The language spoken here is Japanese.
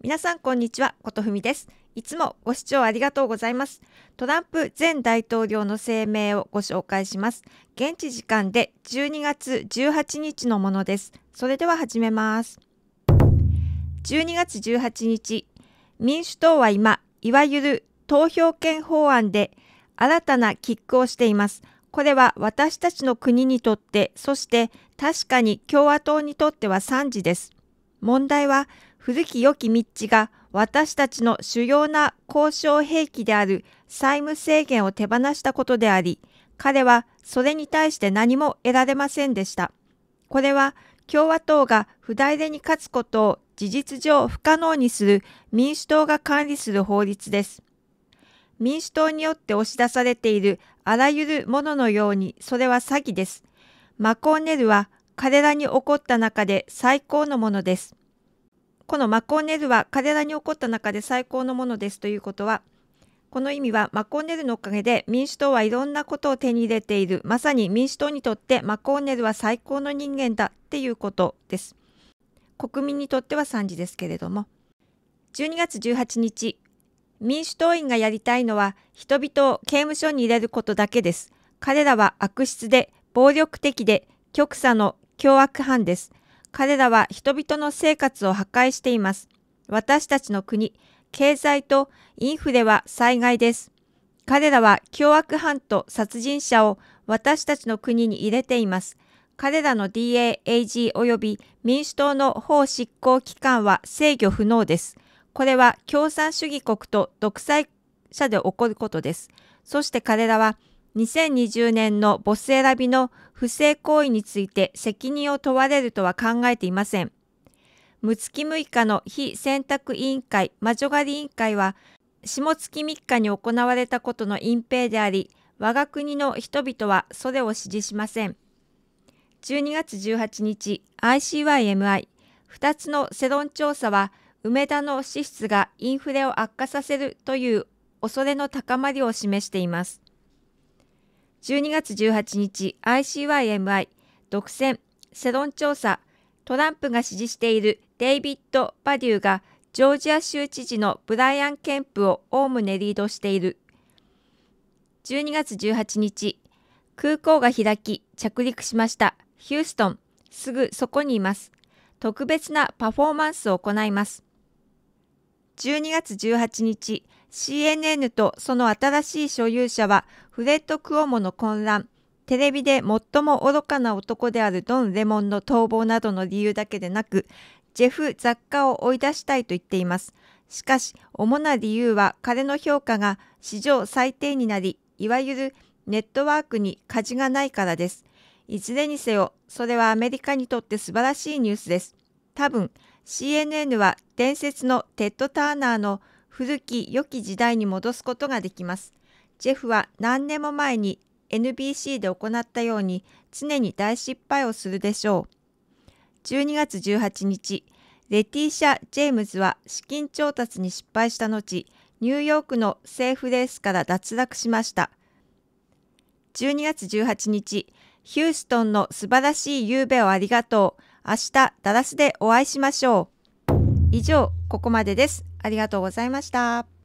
皆さんこんにちは、ことふみです。いつもご視聴ありがとうございます。トランプ前大統領の声明をご紹介します。現地時間で12月18日のものです。それでは始めます。12月18日、民主党は今、いわゆる投票権法案で新たなキックをしています。これは私たちの国にとって、そして確かに共和党にとっては惨事です。問題は古き良きミッチが私たちの主要な交渉兵器である債務制限を手放したことであり、彼はそれに対して何も得られませんでした。これは共和党が不代理に勝つことを事実上不可能にする民主党が管理する法律です。民主党によって押し出されているあらゆるもののようにそれは詐欺です。マコーネルは彼らに起こった中で最高のものです。このマコーネルは彼らに起こった中で最高のものですということは、この意味はマコーネルのおかげで民主党はいろんなことを手に入れている、まさに民主党にとってマコーネルは最高の人間だっていうことです。国民にとっては惨事ですけれども。12月18日、民主党員がやりたいのは人々を刑務所に入れることだけです。彼らは悪質で暴力的で極左の凶悪犯です。彼らは人々の生活を破壊しています。私たちの国、経済とインフレは災害です。彼らは凶悪犯と殺人者を私たちの国に入れています。彼らの DAAG 及び民主党の法執行機関は制御不能です。これは共産主義国と独裁者で起こることです。そして彼らは2020年のボス選びの不正行為について責任を問われるとは考えていません。六月六日の非選択委員会魔女狩り委員会は下月三日に行われたことの隠蔽であり我が国の人々はそれを支持しません12月18日 ICYMI 2つの世論調査は梅田の支出がインフレを悪化させるという恐れの高まりを示しています12月18日 ICYMI 独占世論調査トランプが支持しているデイビッド・バデューがジョージア州知事のブライアン・ケンプをおおむねリードしている12月18日空港が開き着陸しましたヒューストンすぐそこにいます特別なパフォーマンスを行います12月18日 CNN とその新しい所有者はフレッド・クオモの混乱、テレビで最も愚かな男であるドン・レモンの逃亡などの理由だけでなく、ジェフ雑貨を追い出したいと言っています。しかし、主な理由は彼の評価が史上最低になり、いわゆるネットワークに価値がないからです。いずれにせよ、それはアメリカにとって素晴らしいニュースです。多分、CNN は伝説のテッド・ターナーの古き良き時代に戻すことができます。ジェフは何年も前に NBC で行ったように常に大失敗をするでしょう。12月18日、レティシャ・ジェームズは資金調達に失敗した後、ニューヨークのセーフレースから脱落しました。12月18日、ヒューストンの素晴らしい夕べをありがとう。明日、ダラスでお会いしましょう。以上、ここまでです。ありがとうございました。